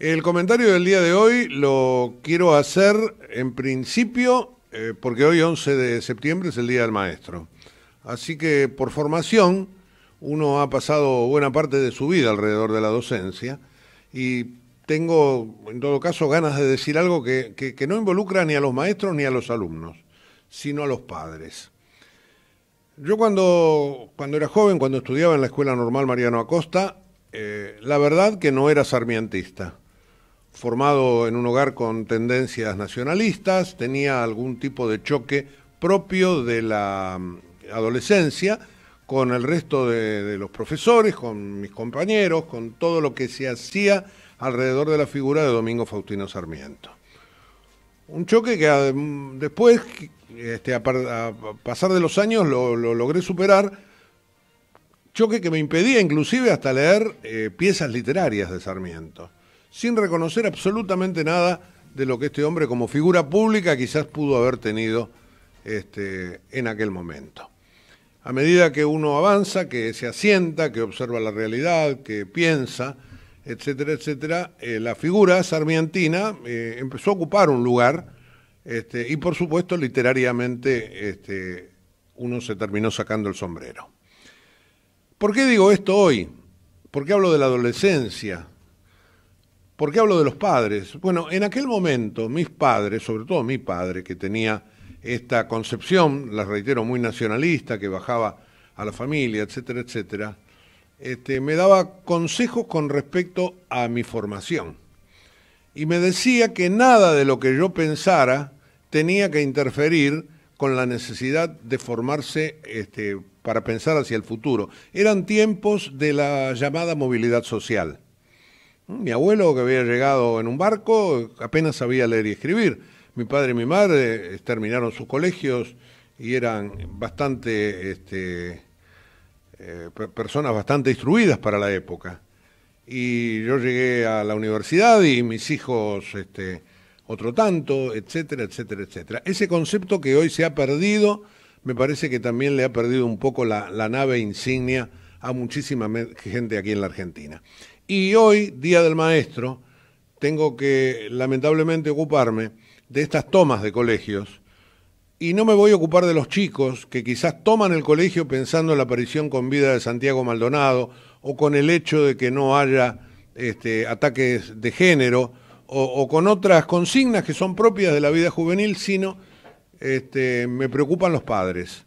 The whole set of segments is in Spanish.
El comentario del día de hoy lo quiero hacer en principio eh, porque hoy 11 de septiembre es el Día del Maestro. Así que por formación uno ha pasado buena parte de su vida alrededor de la docencia y tengo en todo caso ganas de decir algo que, no involucra ni a los maestros ni a los alumnos, sino a los padres. Yo cuando, cuando era joven, cuando estudiaba en la Escuela Normal Mariano Acosta, eh, la verdad que no era sarmientista formado en un hogar con tendencias nacionalistas, tenía algún tipo de choque propio de la mm, adolescencia con el resto de, los profesores, con mis compañeros, con todo lo que se hacía alrededor de la figura de Domingo Faustino Sarmiento. Un choque que mm, después, este, a, pasar de los años, lo, logré superar. Choque que me impedía inclusive hasta leer eh, piezas literarias de Sarmiento sin reconocer absolutamente nada de lo que este hombre como figura pública quizás pudo haber tenido este, en aquel momento. A medida que uno avanza, que se asienta, que observa la realidad, que piensa, etcétera, etcétera, eh, la figura sarmientina eh, empezó a ocupar un lugar este, y por supuesto literariamente este, uno se terminó sacando el sombrero. ¿Por qué digo esto hoy? ¿Por qué hablo de la adolescencia? ¿Por qué hablo de los padres? Bueno, en aquel momento mis padres, sobre todo mi padre, que tenía esta concepción, la reitero, muy nacionalista, que bajaba a la familia, etcétera, etcétera, este, me daba consejos con respecto a mi formación. Y me decía que nada de lo que yo pensara tenía que interferir con la necesidad de formarse este, para pensar hacia el futuro. Eran tiempos de la llamada movilidad social mi abuelo, que había llegado en un barco, apenas sabía leer y escribir. Mi padre y mi madre eh, terminaron sus colegios y eran bastante este, eh, personas bastante instruidas para la época. Y yo llegué a la universidad y mis hijos este, otro tanto, etcétera, etcétera, etcétera. Ese concepto que hoy se ha perdido, me parece que también le ha perdido un poco la nave insignia a muchísima gente aquí en la Argentina. Y hoy, Día del Maestro, tengo que lamentablemente ocuparme de estas tomas de colegios. Y no me voy a ocupar de los chicos que quizás toman el colegio pensando en la aparición con vida de Santiago Maldonado o con el hecho de que no haya este, ataques de género o, con otras consignas que son propias de la vida juvenil, sino este, me preocupan los padres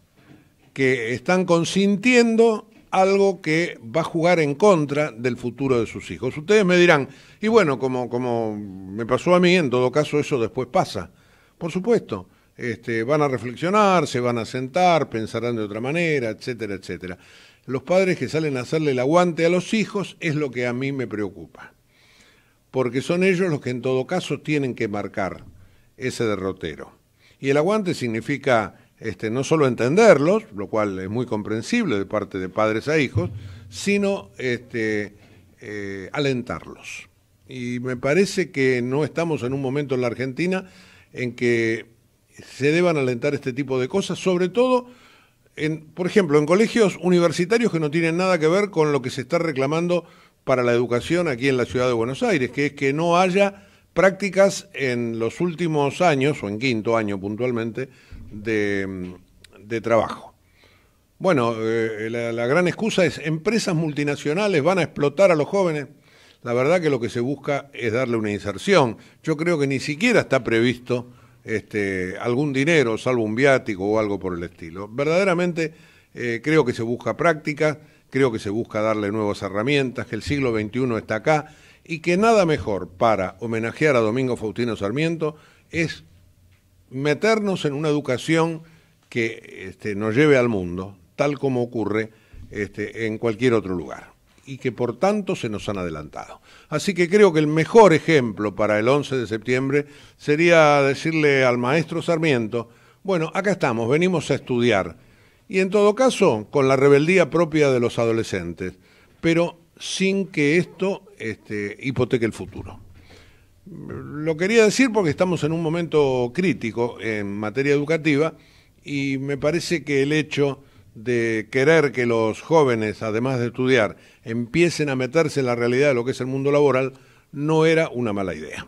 que están consintiendo algo que va a jugar en contra del futuro de sus hijos. Ustedes me dirán, y bueno, como, como me pasó a mí, en todo caso eso después pasa. Por supuesto, este, van a reflexionar, se van a sentar, pensarán de otra manera, etcétera, etcétera. Los padres que salen a hacerle el aguante a los hijos es lo que a mí me preocupa, porque son ellos los que en todo caso tienen que marcar ese derrotero. Y el aguante significa este, no solo entenderlos, lo cual es muy comprensible de parte de padres a hijos, sino este, eh, alentarlos. Y me parece que no estamos en un momento en la Argentina en que se deban alentar este tipo de cosas, sobre todo, por ejemplo, en colegios universitarios que no tienen nada que ver con lo que se está reclamando para la educación aquí en la ciudad de Buenos Aires, que es que no haya prácticas en los últimos años, o en quinto año puntualmente, de, trabajo. Bueno, eh, la, gran excusa es empresas multinacionales van a explotar a los jóvenes. La verdad que lo que se busca es darle una inserción. Yo creo que ni siquiera está previsto este, algún dinero, salvo un viático o algo por el estilo. Verdaderamente eh, creo que se busca práctica, creo que se busca darle nuevas herramientas, que el siglo XXI está acá y que nada mejor para homenajear a Domingo Faustino Sarmiento es meternos en una educación que este, nos lleve al mundo, tal como ocurre este, en cualquier otro lugar, y que por tanto se nos han adelantado. Así que creo que el mejor ejemplo para el 11 de septiembre sería decirle al maestro Sarmiento, bueno, acá estamos, venimos a estudiar, y en todo caso con la rebeldía propia de los adolescentes, pero sin que esto este, hipoteque el futuro. Lo quería decir porque estamos en un momento crítico en materia educativa y me parece que el hecho de querer que los jóvenes, además de estudiar, empiecen a meterse en la realidad de lo que es el mundo laboral, no era una mala idea.